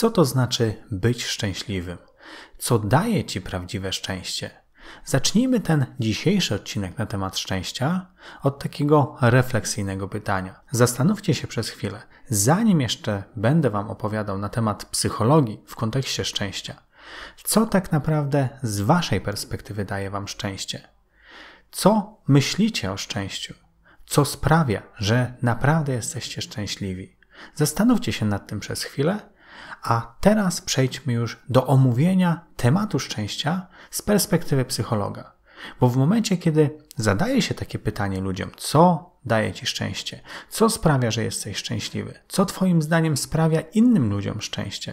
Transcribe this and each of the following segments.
Co to znaczy być szczęśliwym? Co daje ci prawdziwe szczęście? Zacznijmy ten dzisiejszy odcinek na temat szczęścia od takiego refleksyjnego pytania. Zastanówcie się przez chwilę, zanim jeszcze będę Wam opowiadał na temat psychologii w kontekście szczęścia, co tak naprawdę z Waszej perspektywy daje Wam szczęście? Co myślicie o szczęściu? Co sprawia, że naprawdę jesteście szczęśliwi? Zastanówcie się nad tym przez chwilę a teraz przejdźmy już do omówienia tematu szczęścia z perspektywy psychologa. Bo w momencie, kiedy zadaje się takie pytanie ludziom, co daje ci szczęście? Co sprawia, że jesteś szczęśliwy? Co Twoim zdaniem sprawia innym ludziom szczęście?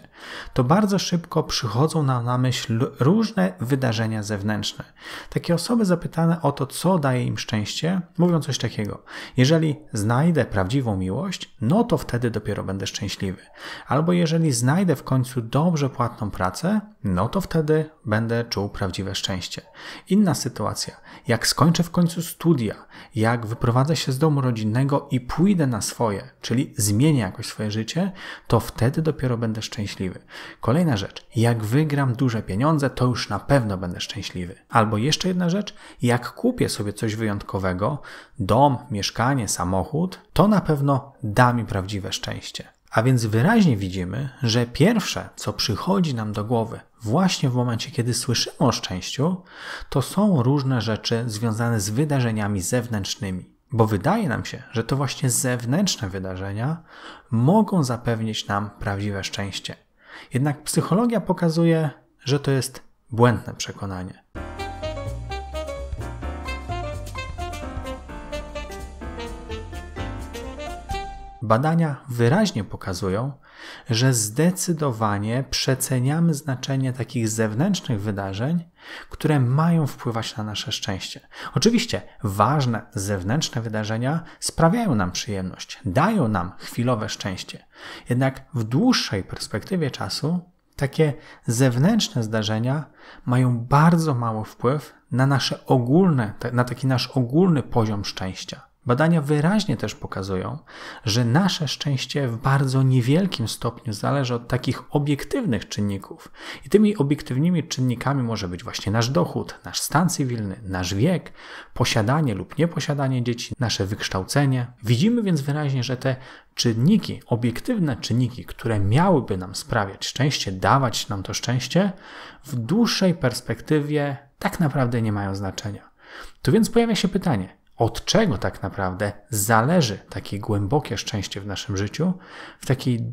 To bardzo szybko przychodzą nam na myśl różne wydarzenia zewnętrzne. Takie osoby zapytane o to, co daje im szczęście, mówią coś takiego. Jeżeli znajdę prawdziwą miłość, no to wtedy dopiero będę szczęśliwy. Albo jeżeli znajdę w końcu dobrze płatną pracę, no to wtedy będę czuł prawdziwe szczęście. Inna sytuacja, jak skończę w końcu studia, jak wyprowadzę się z domu rodzinnego i pójdę na swoje, czyli zmienię jakoś swoje życie, to wtedy dopiero będę szczęśliwy. Kolejna rzecz, jak wygram duże pieniądze, to już na pewno będę szczęśliwy. Albo jeszcze jedna rzecz, jak kupię sobie coś wyjątkowego, dom, mieszkanie, samochód, to na pewno da mi prawdziwe szczęście. A więc wyraźnie widzimy, że pierwsze, co przychodzi nam do głowy właśnie w momencie, kiedy słyszymy o szczęściu, to są różne rzeczy związane z wydarzeniami zewnętrznymi. Bo wydaje nam się, że to właśnie zewnętrzne wydarzenia mogą zapewnić nam prawdziwe szczęście. Jednak psychologia pokazuje, że to jest błędne przekonanie. Badania wyraźnie pokazują, że zdecydowanie przeceniamy znaczenie takich zewnętrznych wydarzeń, które mają wpływać na nasze szczęście. Oczywiście ważne zewnętrzne wydarzenia sprawiają nam przyjemność, dają nam chwilowe szczęście. Jednak w dłuższej perspektywie czasu takie zewnętrzne zdarzenia mają bardzo mały wpływ na nasze ogólne, na taki nasz ogólny poziom szczęścia. Badania wyraźnie też pokazują, że nasze szczęście w bardzo niewielkim stopniu zależy od takich obiektywnych czynników. I tymi obiektywnymi czynnikami może być właśnie nasz dochód, nasz stan cywilny, nasz wiek, posiadanie lub nieposiadanie dzieci, nasze wykształcenie. Widzimy więc wyraźnie, że te czynniki, obiektywne czynniki, które miałyby nam sprawiać szczęście, dawać nam to szczęście, w dłuższej perspektywie tak naprawdę nie mają znaczenia. Tu więc pojawia się pytanie, od czego tak naprawdę zależy takie głębokie szczęście w naszym życiu w, takiej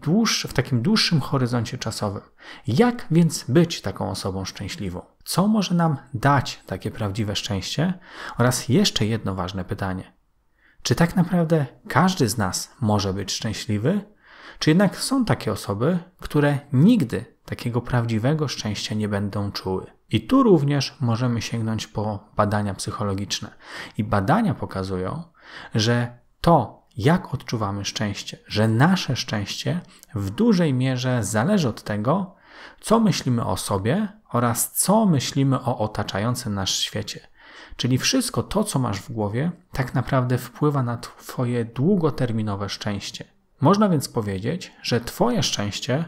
w takim dłuższym horyzoncie czasowym. Jak więc być taką osobą szczęśliwą? Co może nam dać takie prawdziwe szczęście? Oraz jeszcze jedno ważne pytanie. Czy tak naprawdę każdy z nas może być szczęśliwy? Czy jednak są takie osoby, które nigdy takiego prawdziwego szczęścia nie będą czuły? I tu również możemy sięgnąć po badania psychologiczne. I badania pokazują, że to, jak odczuwamy szczęście, że nasze szczęście w dużej mierze zależy od tego, co myślimy o sobie oraz co myślimy o otaczającym nas świecie. Czyli wszystko to, co masz w głowie, tak naprawdę wpływa na Twoje długoterminowe szczęście. Można więc powiedzieć, że Twoje szczęście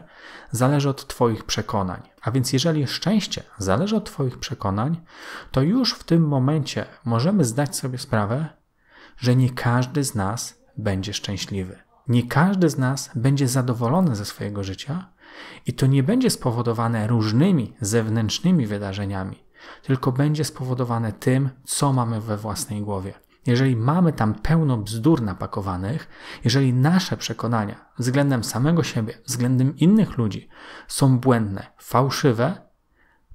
zależy od Twoich przekonań. A więc, jeżeli szczęście zależy od Twoich przekonań, to już w tym momencie możemy zdać sobie sprawę, że nie każdy z nas będzie szczęśliwy. Nie każdy z nas będzie zadowolony ze swojego życia i to nie będzie spowodowane różnymi zewnętrznymi wydarzeniami, tylko będzie spowodowane tym, co mamy we własnej głowie jeżeli mamy tam pełno bzdur napakowanych, jeżeli nasze przekonania względem samego siebie, względem innych ludzi są błędne, fałszywe,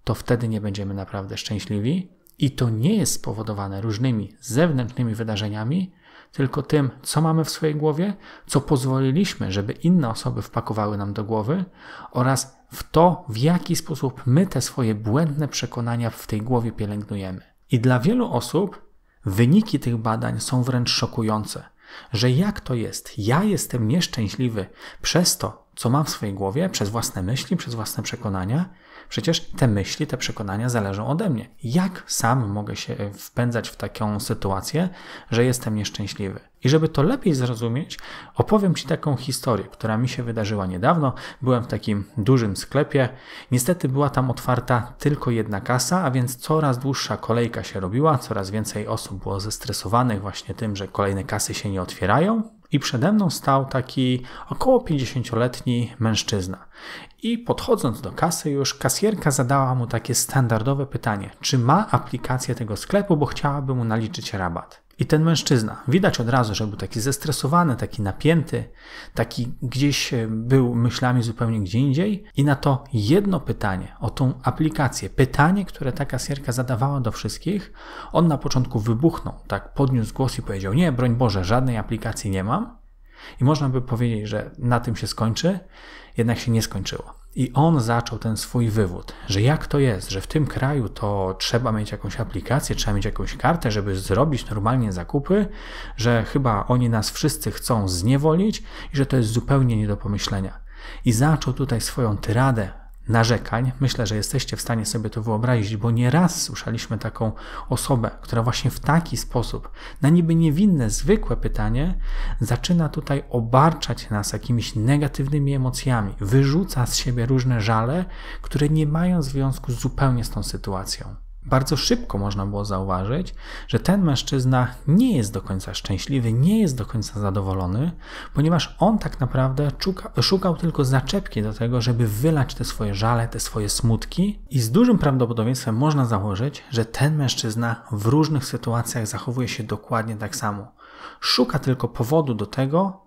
to wtedy nie będziemy naprawdę szczęśliwi i to nie jest spowodowane różnymi zewnętrznymi wydarzeniami, tylko tym, co mamy w swojej głowie, co pozwoliliśmy, żeby inne osoby wpakowały nam do głowy oraz w to, w jaki sposób my te swoje błędne przekonania w tej głowie pielęgnujemy. I dla wielu osób Wyniki tych badań są wręcz szokujące, że jak to jest, ja jestem nieszczęśliwy przez to, co mam w swojej głowie, przez własne myśli, przez własne przekonania, Przecież te myśli, te przekonania zależą ode mnie. Jak sam mogę się e, wpędzać w taką sytuację, że jestem nieszczęśliwy? I żeby to lepiej zrozumieć, opowiem Ci taką historię, która mi się wydarzyła niedawno. Byłem w takim dużym sklepie. Niestety była tam otwarta tylko jedna kasa, a więc coraz dłuższa kolejka się robiła, coraz więcej osób było zestresowanych właśnie tym, że kolejne kasy się nie otwierają i przede mną stał taki około 50-letni mężczyzna. I podchodząc do kasy już, kasjerka zadała mu takie standardowe pytanie, czy ma aplikację tego sklepu, bo chciałaby mu naliczyć rabat. I ten mężczyzna, widać od razu, że był taki zestresowany, taki napięty, taki gdzieś e, był myślami zupełnie gdzie indziej. I na to jedno pytanie o tą aplikację, pytanie, które ta kasjerka zadawała do wszystkich, on na początku wybuchnął, tak podniósł głos i powiedział: Nie, broń Boże, żadnej aplikacji nie mam. I można by powiedzieć, że na tym się skończy, jednak się nie skończyło. I on zaczął ten swój wywód, że jak to jest, że w tym kraju to trzeba mieć jakąś aplikację, trzeba mieć jakąś kartę, żeby zrobić normalnie zakupy, że chyba oni nas wszyscy chcą zniewolić i że to jest zupełnie nie do pomyślenia. I zaczął tutaj swoją tyradę narzekań. Myślę, że jesteście w stanie sobie to wyobrazić, bo nieraz słyszeliśmy taką osobę, która właśnie w taki sposób, na niby niewinne, zwykłe pytanie, zaczyna tutaj obarczać nas jakimiś negatywnymi emocjami, wyrzuca z siebie różne żale, które nie mają związku zupełnie z tą sytuacją bardzo szybko można było zauważyć, że ten mężczyzna nie jest do końca szczęśliwy, nie jest do końca zadowolony, ponieważ on tak naprawdę szuka, szukał tylko zaczepki do tego, żeby wylać te swoje żale, te swoje smutki, i z dużym prawdopodobieństwem można założyć, że ten mężczyzna w różnych sytuacjach zachowuje się dokładnie tak samo. Szuka tylko powodu do tego,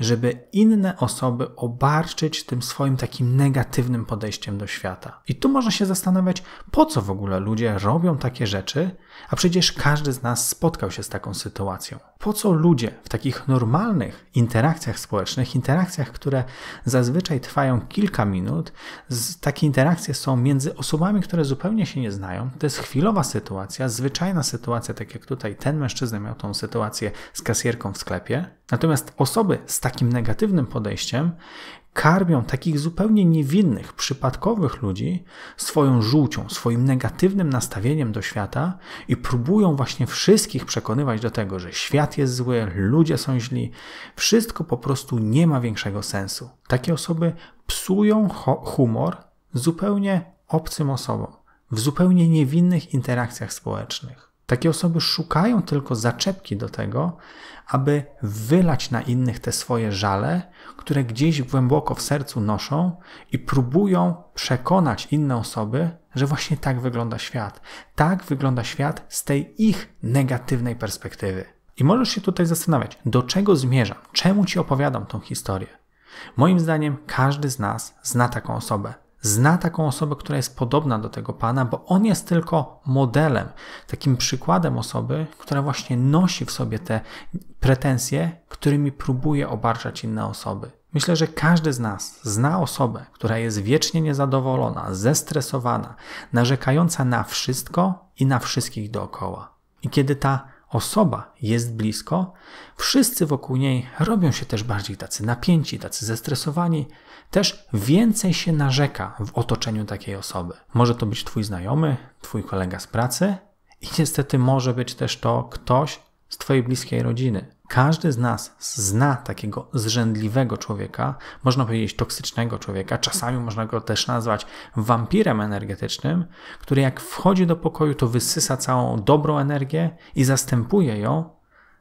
żeby inne osoby obarczyć tym swoim takim negatywnym podejściem do świata. I tu można się zastanawiać, po co w ogóle ludzie robią takie rzeczy, a przecież każdy z nas spotkał się z taką sytuacją po co ludzie w takich normalnych interakcjach społecznych, interakcjach, które zazwyczaj trwają kilka minut, takie interakcje są między osobami, które zupełnie się nie znają. To jest chwilowa sytuacja, zwyczajna sytuacja, tak jak tutaj ten mężczyzna miał tą sytuację z kasjerką w sklepie. Natomiast osoby z takim negatywnym podejściem karmią takich zupełnie niewinnych, przypadkowych ludzi swoją żółcią, swoim negatywnym nastawieniem do świata i próbują właśnie wszystkich przekonywać do tego, że świat jest zły, ludzie są źli, wszystko po prostu nie ma większego sensu. Takie osoby psują humor zupełnie obcym osobom, w zupełnie niewinnych interakcjach społecznych. Takie osoby szukają tylko zaczepki do tego, aby wylać na innych te swoje żale, które gdzieś głęboko w sercu noszą i próbują przekonać inne osoby, że właśnie tak wygląda świat. Tak wygląda świat z tej ich negatywnej perspektywy. I możesz się tutaj zastanawiać, do czego zmierzam, czemu ci opowiadam tą historię. Moim zdaniem każdy z nas zna taką osobę zna taką osobę, która jest podobna do tego pana, bo on jest tylko modelem, takim przykładem osoby, która właśnie nosi w sobie te pretensje, którymi próbuje obarczać inne osoby. Myślę, że każdy z nas zna osobę, która jest wiecznie niezadowolona, zestresowana, narzekająca na wszystko i na wszystkich dookoła. I kiedy ta osoba jest blisko, wszyscy wokół niej robią się też bardziej tacy napięci, tacy zestresowani, też więcej się narzeka w otoczeniu takiej osoby. Może to być Twój znajomy, Twój kolega z pracy i niestety może być też to ktoś z Twojej bliskiej rodziny. Każdy z nas zna takiego zrzędliwego człowieka, można powiedzieć toksycznego człowieka, czasami można go też nazwać wampirem energetycznym, który jak wchodzi do pokoju, to wysysa całą dobrą energię i zastępuje ją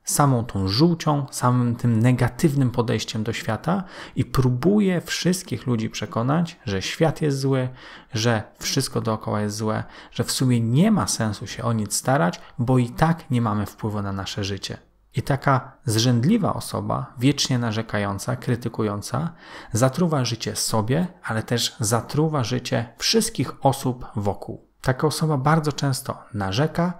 samą tą żółcią, samym tym negatywnym podejściem do świata i próbuje wszystkich ludzi przekonać, że świat jest zły, że wszystko dookoła jest złe, że w sumie nie ma sensu się o nic starać, bo i tak nie mamy wpływu na nasze życie. I taka zrzędliwa osoba, wiecznie narzekająca, krytykująca, zatruwa życie sobie, ale też zatruwa życie wszystkich osób wokół. Taka osoba bardzo często narzeka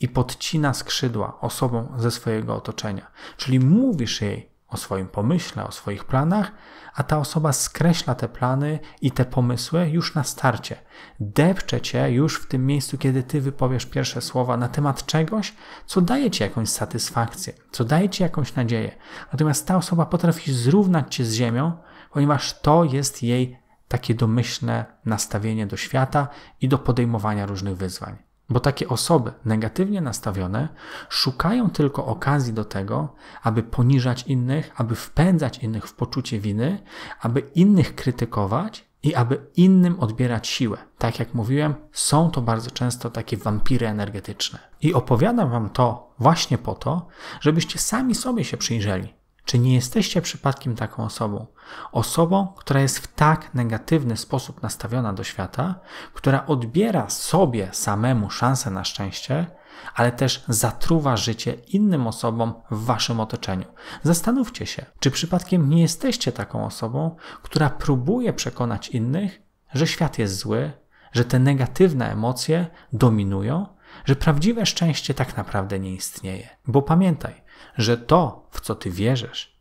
i podcina skrzydła osobom ze swojego otoczenia. Czyli mówisz jej, o swoim pomyśle, o swoich planach, a ta osoba skreśla te plany i te pomysły już na starcie. Depcze cię już w tym miejscu, kiedy ty wypowiesz pierwsze słowa na temat czegoś, co daje ci jakąś satysfakcję, co daje ci jakąś nadzieję. Natomiast ta osoba potrafi zrównać cię z ziemią, ponieważ to jest jej takie domyślne nastawienie do świata i do podejmowania różnych wyzwań. Bo takie osoby negatywnie nastawione szukają tylko okazji do tego, aby poniżać innych, aby wpędzać innych w poczucie winy, aby innych krytykować i aby innym odbierać siłę. Tak jak mówiłem, są to bardzo często takie wampiry energetyczne. I opowiadam Wam to właśnie po to, żebyście sami sobie się przyjrzeli. Czy nie jesteście przypadkiem taką osobą? Osobą, która jest w tak negatywny sposób nastawiona do świata, która odbiera sobie samemu szansę na szczęście, ale też zatruwa życie innym osobom w waszym otoczeniu. Zastanówcie się, czy przypadkiem nie jesteście taką osobą, która próbuje przekonać innych, że świat jest zły, że te negatywne emocje dominują, że prawdziwe szczęście tak naprawdę nie istnieje. Bo pamiętaj, że to, w co ty wierzysz,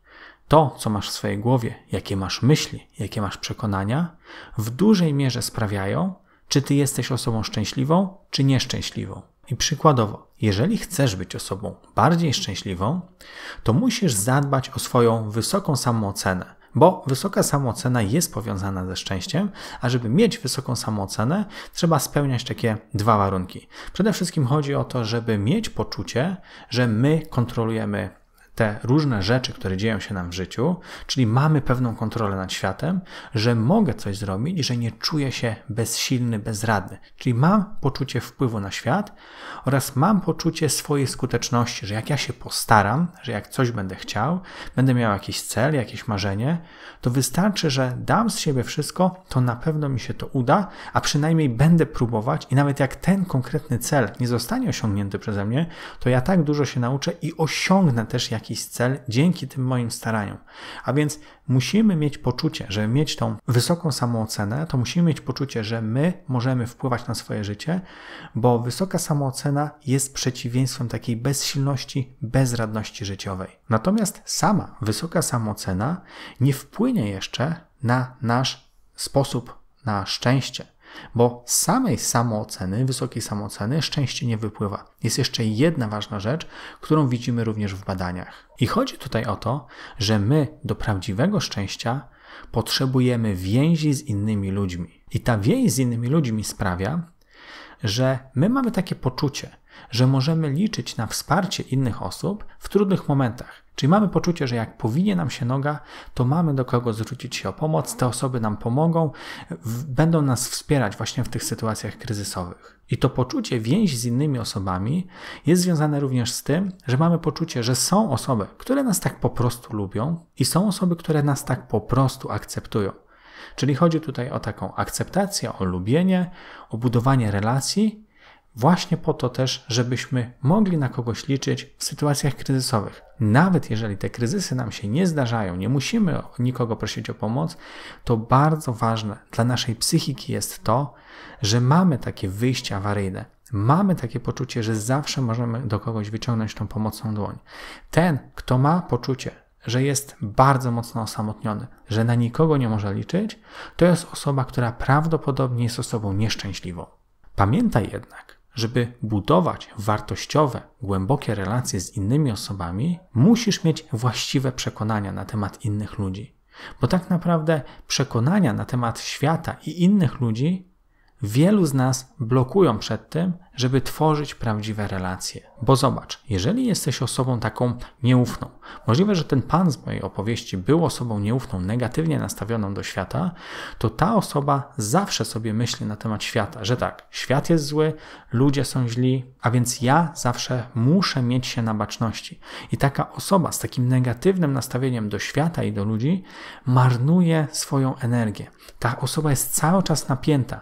to, co masz w swojej głowie, jakie masz myśli, jakie masz przekonania, w dużej mierze sprawiają, czy ty jesteś osobą szczęśliwą, czy nieszczęśliwą. I przykładowo, jeżeli chcesz być osobą bardziej szczęśliwą, to musisz zadbać o swoją wysoką samoocenę, bo wysoka samoocena jest powiązana ze szczęściem, a żeby mieć wysoką samoocenę, trzeba spełniać takie dwa warunki. Przede wszystkim chodzi o to, żeby mieć poczucie, że my kontrolujemy te różne rzeczy, które dzieją się nam w życiu, czyli mamy pewną kontrolę nad światem, że mogę coś zrobić, że nie czuję się bezsilny, bezradny. Czyli mam poczucie wpływu na świat oraz mam poczucie swojej skuteczności, że jak ja się postaram, że jak coś będę chciał, będę miał jakiś cel, jakieś marzenie, to wystarczy, że dam z siebie wszystko, to na pewno mi się to uda, a przynajmniej będę próbować i nawet jak ten konkretny cel nie zostanie osiągnięty przeze mnie, to ja tak dużo się nauczę i osiągnę też jakiś jakiś cel dzięki tym moim staraniom. A więc musimy mieć poczucie, żeby mieć tą wysoką samoocenę, to musimy mieć poczucie, że my możemy wpływać na swoje życie, bo wysoka samoocena jest przeciwieństwem takiej bezsilności, bezradności życiowej. Natomiast sama wysoka samoocena nie wpłynie jeszcze na nasz sposób na szczęście bo z samej samooceny, wysokiej samooceny szczęście nie wypływa. Jest jeszcze jedna ważna rzecz, którą widzimy również w badaniach. I chodzi tutaj o to, że my do prawdziwego szczęścia potrzebujemy więzi z innymi ludźmi. I ta więź z innymi ludźmi sprawia, że my mamy takie poczucie, że możemy liczyć na wsparcie innych osób w trudnych momentach. Czyli mamy poczucie, że jak powinie nam się noga, to mamy do kogo zwrócić się o pomoc, te osoby nam pomogą, będą nas wspierać właśnie w tych sytuacjach kryzysowych. I to poczucie więzi z innymi osobami jest związane również z tym, że mamy poczucie, że są osoby, które nas tak po prostu lubią i są osoby, które nas tak po prostu akceptują. Czyli chodzi tutaj o taką akceptację, o lubienie, o budowanie relacji Właśnie po to też, żebyśmy mogli na kogoś liczyć w sytuacjach kryzysowych. Nawet jeżeli te kryzysy nam się nie zdarzają, nie musimy nikogo prosić o pomoc, to bardzo ważne dla naszej psychiki jest to, że mamy takie wyjście awaryjne. Mamy takie poczucie, że zawsze możemy do kogoś wyciągnąć tą pomocną dłoń. Ten, kto ma poczucie, że jest bardzo mocno osamotniony, że na nikogo nie może liczyć, to jest osoba, która prawdopodobnie jest osobą nieszczęśliwą. Pamiętaj jednak, żeby budować wartościowe, głębokie relacje z innymi osobami, musisz mieć właściwe przekonania na temat innych ludzi. Bo tak naprawdę przekonania na temat świata i innych ludzi wielu z nas blokują przed tym, żeby tworzyć prawdziwe relacje. Bo zobacz, jeżeli jesteś osobą taką nieufną, możliwe, że ten pan z mojej opowieści był osobą nieufną, negatywnie nastawioną do świata, to ta osoba zawsze sobie myśli na temat świata, że tak, świat jest zły, ludzie są źli, a więc ja zawsze muszę mieć się na baczności. I taka osoba z takim negatywnym nastawieniem do świata i do ludzi marnuje swoją energię. Ta osoba jest cały czas napięta,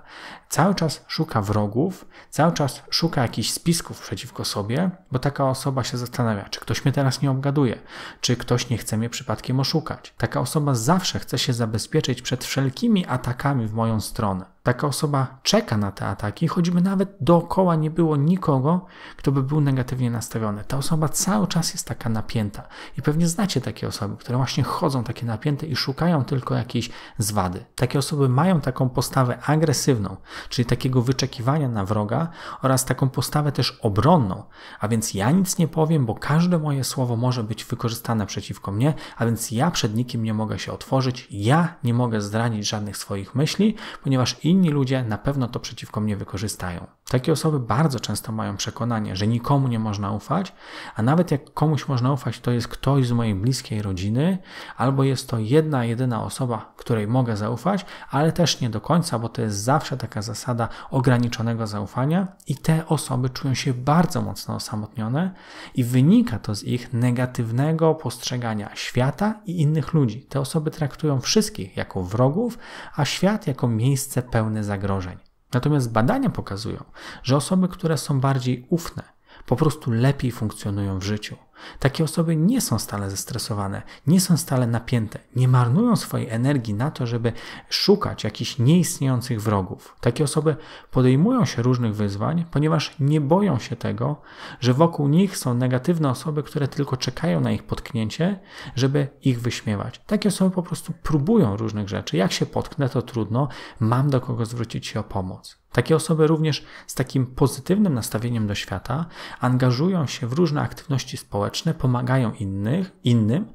cały czas szuka wrogów, cały czas szuka jakichś spisków przeciwko sobie bo taka osoba się zastanawia, czy ktoś mnie teraz nie obgaduje, czy ktoś nie chce mnie przypadkiem oszukać. Taka osoba zawsze chce się zabezpieczyć przed wszelkimi atakami w moją stronę. Taka osoba czeka na te ataki, choćby nawet dookoła nie było nikogo, kto by był negatywnie nastawiony. Ta osoba cały czas jest taka napięta. I pewnie znacie takie osoby, które właśnie chodzą takie napięte i szukają tylko jakiejś zwady. Takie osoby mają taką postawę agresywną, czyli takiego wyczekiwania na wroga oraz taką postawę też obronną. A więc ja nic nie powiem, bo każde moje słowo może być wykorzystane przeciwko mnie, a więc ja przed nikim nie mogę się otworzyć, ja nie mogę zdradzić żadnych swoich myśli, ponieważ inni inni ludzie na pewno to przeciwko mnie wykorzystają. Takie osoby bardzo często mają przekonanie, że nikomu nie można ufać, a nawet jak komuś można ufać, to jest ktoś z mojej bliskiej rodziny, albo jest to jedna, jedyna osoba, której mogę zaufać, ale też nie do końca, bo to jest zawsze taka zasada ograniczonego zaufania i te osoby czują się bardzo mocno osamotnione i wynika to z ich negatywnego postrzegania świata i innych ludzi. Te osoby traktują wszystkich jako wrogów, a świat jako miejsce pełne zagrożeń. Natomiast badania pokazują, że osoby, które są bardziej ufne, po prostu lepiej funkcjonują w życiu. Takie osoby nie są stale zestresowane, nie są stale napięte, nie marnują swojej energii na to, żeby szukać jakichś nieistniejących wrogów. Takie osoby podejmują się różnych wyzwań, ponieważ nie boją się tego, że wokół nich są negatywne osoby, które tylko czekają na ich potknięcie, żeby ich wyśmiewać. Takie osoby po prostu próbują różnych rzeczy. Jak się potknę, to trudno, mam do kogo zwrócić się o pomoc. Takie osoby również z takim pozytywnym nastawieniem do świata angażują się w różne aktywności społeczne społeczne, pomagają innych, innym,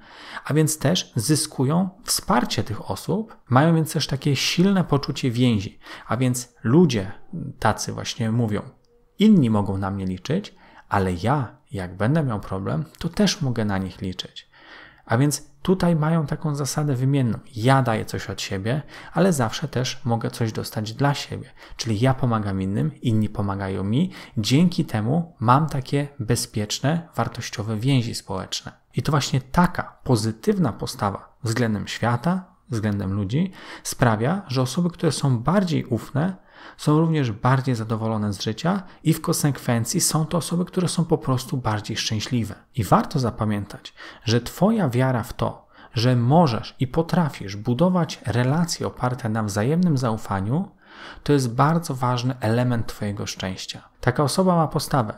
a więc też zyskują wsparcie tych osób, mają więc też takie silne poczucie więzi, a więc ludzie tacy właśnie mówią: Inni mogą na mnie liczyć, ale ja, jak będę miał problem, to też mogę na nich liczyć. A więc tutaj mają taką zasadę wymienną. Ja daję coś od siebie, ale zawsze też mogę coś dostać dla siebie. Czyli ja pomagam innym, inni pomagają mi. Dzięki temu mam takie bezpieczne, wartościowe więzi społeczne. I to właśnie taka pozytywna postawa względem świata, względem ludzi sprawia, że osoby, które są bardziej ufne, są również bardziej zadowolone z życia i w konsekwencji są to osoby, które są po prostu bardziej szczęśliwe. I warto zapamiętać, że Twoja wiara w to, że możesz i potrafisz budować relacje oparte na wzajemnym zaufaniu, to jest bardzo ważny element Twojego szczęścia. Taka osoba ma postawę,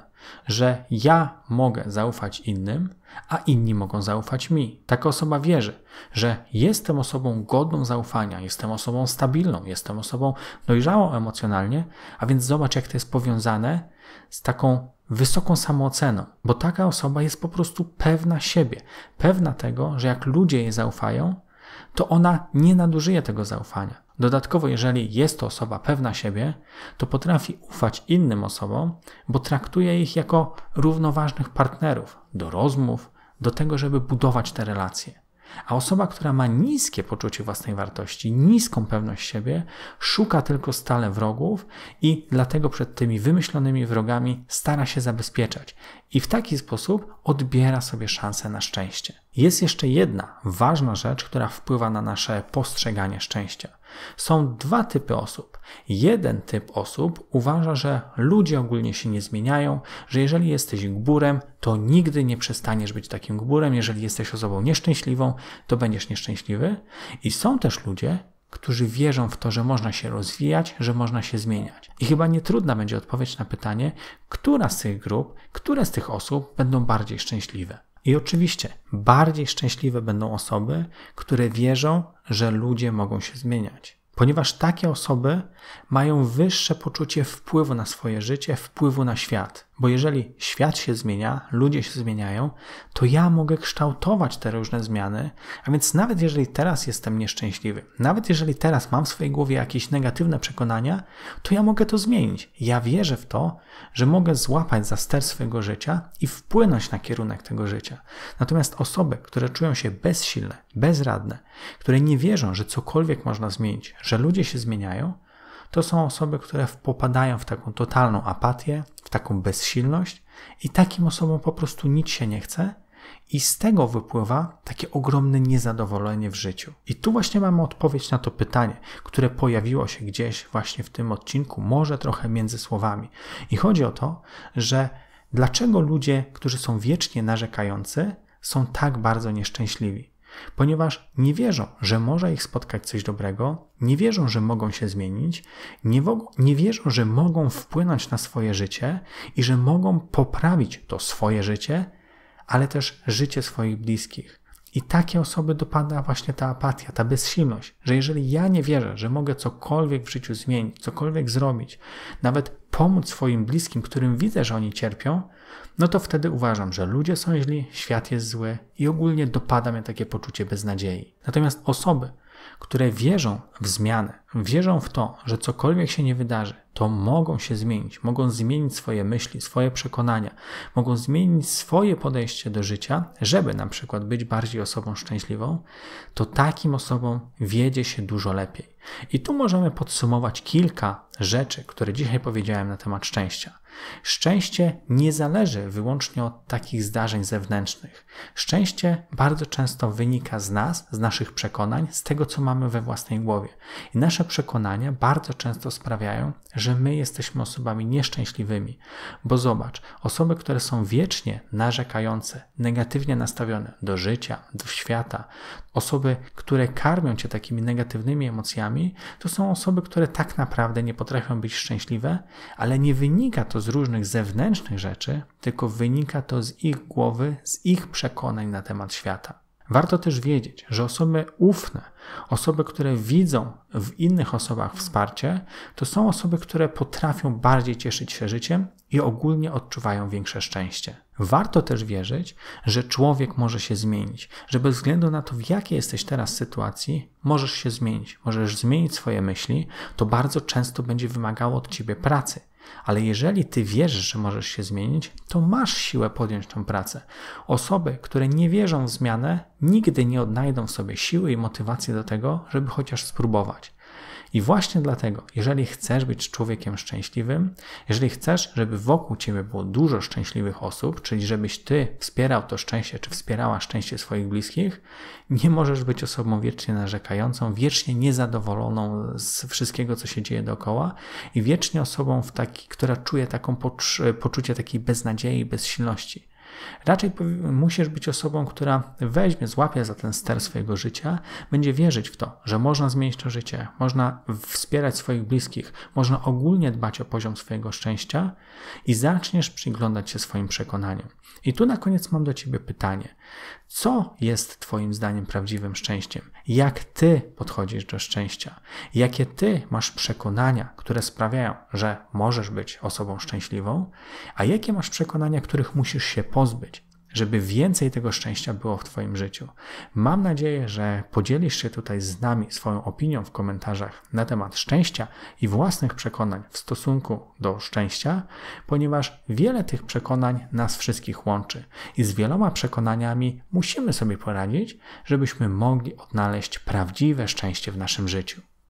że ja mogę zaufać innym, a inni mogą zaufać mi. Taka osoba wierzy, że jestem osobą godną zaufania, jestem osobą stabilną, jestem osobą dojrzałą emocjonalnie, a więc zobacz, jak to jest powiązane z taką wysoką samooceną, bo taka osoba jest po prostu pewna siebie, pewna tego, że jak ludzie jej zaufają, to ona nie nadużyje tego zaufania. Dodatkowo, jeżeli jest to osoba pewna siebie, to potrafi ufać innym osobom, bo traktuje ich jako równoważnych partnerów do rozmów, do tego, żeby budować te relacje. A osoba, która ma niskie poczucie własnej wartości, niską pewność siebie, szuka tylko stale wrogów i dlatego przed tymi wymyślonymi wrogami stara się zabezpieczać i w taki sposób odbiera sobie szansę na szczęście. Jest jeszcze jedna ważna rzecz, która wpływa na nasze postrzeganie szczęścia. Są dwa typy osób Jeden typ osób uważa, że ludzie ogólnie się nie zmieniają, że jeżeli jesteś gburem, to nigdy nie przestaniesz być takim gburem, jeżeli jesteś osobą nieszczęśliwą, to będziesz nieszczęśliwy. I są też ludzie, którzy wierzą w to, że można się rozwijać, że można się zmieniać. I chyba nie trudna będzie odpowiedź na pytanie, która z tych grup, które z tych osób będą bardziej szczęśliwe. I oczywiście bardziej szczęśliwe będą osoby, które wierzą, że ludzie mogą się zmieniać ponieważ takie osoby mają wyższe poczucie wpływu na swoje życie, wpływu na świat. Bo jeżeli świat się zmienia, ludzie się zmieniają, to ja mogę kształtować te różne zmiany, a więc nawet jeżeli teraz jestem nieszczęśliwy, nawet jeżeli teraz mam w swojej głowie jakieś negatywne przekonania, to ja mogę to zmienić. Ja wierzę w to, że mogę złapać za ster swojego życia i wpłynąć na kierunek tego życia. Natomiast osoby, które czują się bezsilne, bezradne, które nie wierzą, że cokolwiek można zmienić, że ludzie się zmieniają, to są osoby, które popadają w taką totalną apatię, w taką bezsilność i takim osobom po prostu nic się nie chce i z tego wypływa takie ogromne niezadowolenie w życiu. I tu właśnie mamy odpowiedź na to pytanie, które pojawiło się gdzieś właśnie w tym odcinku, może trochę między słowami. I chodzi o to, że dlaczego ludzie, którzy są wiecznie narzekający, są tak bardzo nieszczęśliwi ponieważ nie wierzą, że może ich spotkać coś dobrego, nie wierzą, że mogą się zmienić, nie, nie wierzą, że mogą wpłynąć na swoje życie i że mogą poprawić to swoje życie, ale też życie swoich bliskich. I takie osoby dopada właśnie ta apatia, ta bezsilność, że jeżeli ja nie wierzę, że mogę cokolwiek w życiu zmienić, cokolwiek zrobić, nawet pomóc swoim bliskim, którym widzę, że oni cierpią, no to wtedy uważam, że ludzie są źli, świat jest zły i ogólnie dopada mnie takie poczucie beznadziei. Natomiast osoby, które wierzą w zmianę, wierzą w to, że cokolwiek się nie wydarzy, to mogą się zmienić. Mogą zmienić swoje myśli, swoje przekonania, mogą zmienić swoje podejście do życia, żeby na przykład być bardziej osobą szczęśliwą, to takim osobom wiedzie się dużo lepiej. I tu możemy podsumować kilka rzeczy, które dzisiaj powiedziałem na temat szczęścia. Szczęście nie zależy wyłącznie od takich zdarzeń zewnętrznych. Szczęście bardzo często wynika z nas, z naszych przekonań, z tego, co mamy we własnej głowie. I nasze przekonania bardzo często sprawiają, że my jesteśmy osobami nieszczęśliwymi. Bo zobacz, osoby, które są wiecznie narzekające, negatywnie nastawione do życia, do świata, osoby, które karmią cię takimi negatywnymi emocjami, to są osoby, które tak naprawdę nie potrafią być szczęśliwe, ale nie wynika to z różnych zewnętrznych rzeczy, tylko wynika to z ich głowy, z ich przekonań na temat świata. Warto też wiedzieć, że osoby ufne, osoby, które widzą w innych osobach wsparcie, to są osoby, które potrafią bardziej cieszyć się życiem i ogólnie odczuwają większe szczęście. Warto też wierzyć, że człowiek może się zmienić, że bez względu na to, w jakiej jesteś teraz sytuacji, możesz się zmienić, możesz zmienić swoje myśli. To bardzo często będzie wymagało od ciebie pracy ale jeżeli ty wierzysz, że możesz się zmienić, to masz siłę podjąć tą pracę. Osoby, które nie wierzą w zmianę, nigdy nie odnajdą w sobie siły i motywacji do tego, żeby chociaż spróbować. I właśnie dlatego, jeżeli chcesz być człowiekiem szczęśliwym, jeżeli chcesz, żeby wokół ciebie było dużo szczęśliwych osób, czyli żebyś ty wspierał to szczęście, czy wspierała szczęście swoich bliskich, nie możesz być osobą wiecznie narzekającą, wiecznie niezadowoloną z wszystkiego, co się dzieje dookoła i wiecznie osobą, w taki, która czuje taką pocz- poczucie takiej beznadziei, bezsilności. Raczej musisz być osobą, która weźmie, złapie za ten ster swojego życia, będzie wierzyć w to, że można zmienić to życie, można wspierać swoich bliskich, można ogólnie dbać o poziom swojego szczęścia i zaczniesz przyglądać się swoim przekonaniom. I tu na koniec mam do Ciebie pytanie. Co jest Twoim zdaniem prawdziwym szczęściem? jak ty podchodzisz do szczęścia, jakie ty masz przekonania, które sprawiają, że możesz być osobą szczęśliwą, a jakie masz przekonania, których musisz się pozbyć, żeby więcej tego szczęścia było w Twoim życiu. Mam nadzieję, że podzielisz się tutaj z nami swoją opinią w komentarzach na temat szczęścia i własnych przekonań w stosunku do szczęścia, ponieważ wiele tych przekonań nas wszystkich łączy i z wieloma przekonaniami musimy sobie poradzić, żebyśmy mogli odnaleźć prawdziwe szczęście w naszym życiu.